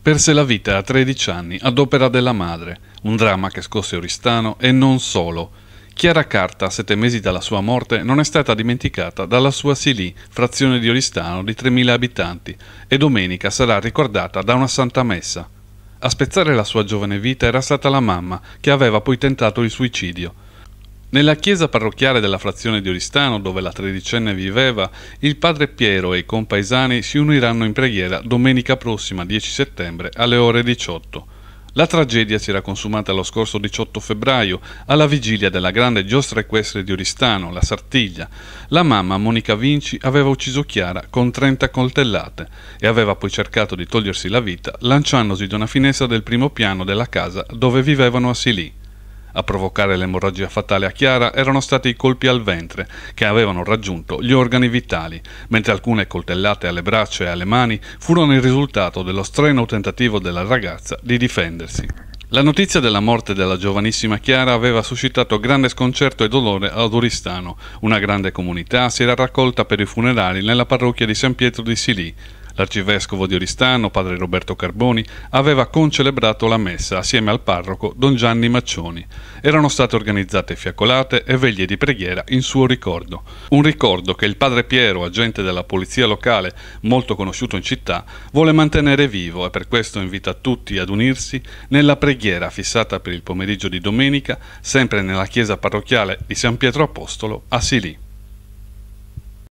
Perse la vita a 13 anni ad opera della madre, un dramma che scosse Oristano e non solo. Chiara Carta, a sette mesi dalla sua morte, non è stata dimenticata dalla sua Silì, frazione di Oristano di 3.000 abitanti, e domenica sarà ricordata da una santa messa. A spezzare la sua giovane vita era stata la mamma, che aveva poi tentato il suicidio. Nella chiesa parrocchiale della frazione di Oristano, dove la tredicenne viveva, il padre Piero e i compaesani si uniranno in preghiera domenica prossima 10 settembre alle ore 18. La tragedia si era consumata lo scorso 18 febbraio, alla vigilia della grande giostra equestre di Oristano, la Sartiglia. La mamma, Monica Vinci, aveva ucciso Chiara con 30 coltellate e aveva poi cercato di togliersi la vita lanciandosi da una finestra del primo piano della casa dove vivevano a Silì. A provocare l'emorragia fatale a Chiara erano stati i colpi al ventre, che avevano raggiunto gli organi vitali, mentre alcune coltellate alle braccia e alle mani furono il risultato dello strenuo tentativo della ragazza di difendersi. La notizia della morte della giovanissima Chiara aveva suscitato grande sconcerto e dolore ad Oristano. Una grande comunità si era raccolta per i funerali nella parrocchia di San Pietro di Silì. L'arcivescovo di Oristano, padre Roberto Carboni, aveva concelebrato la messa assieme al parroco don Gianni Maccioni. Erano state organizzate fiaccolate e veglie di preghiera in suo ricordo. Un ricordo che il padre Piero, agente della polizia locale, molto conosciuto in città, vuole mantenere vivo e per questo invita tutti ad unirsi nella preghiera fissata per il pomeriggio di domenica, sempre nella chiesa parrocchiale di San Pietro Apostolo a Silì.